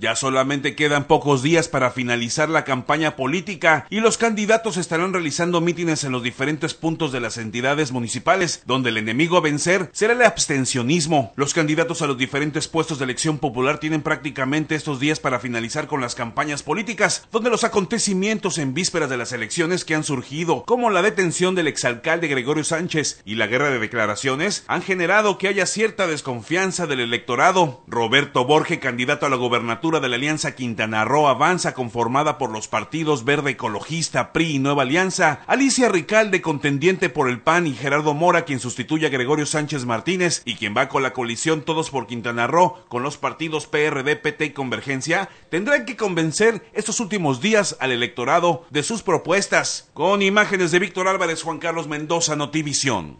Ya solamente quedan pocos días para finalizar la campaña política y los candidatos estarán realizando mítines en los diferentes puntos de las entidades municipales, donde el enemigo a vencer será el abstencionismo. Los candidatos a los diferentes puestos de elección popular tienen prácticamente estos días para finalizar con las campañas políticas, donde los acontecimientos en vísperas de las elecciones que han surgido, como la detención del exalcalde Gregorio Sánchez y la guerra de declaraciones, han generado que haya cierta desconfianza del electorado. Roberto Borge, candidato a la gobernatura de la Alianza Quintana Roo Avanza, conformada por los partidos Verde Ecologista, PRI y Nueva Alianza, Alicia Ricalde, contendiente por el PAN, y Gerardo Mora, quien sustituye a Gregorio Sánchez Martínez, y quien va con la coalición Todos por Quintana Roo, con los partidos PRD, PT y Convergencia, tendrán que convencer estos últimos días al electorado de sus propuestas. Con imágenes de Víctor Álvarez, Juan Carlos Mendoza, Notivisión.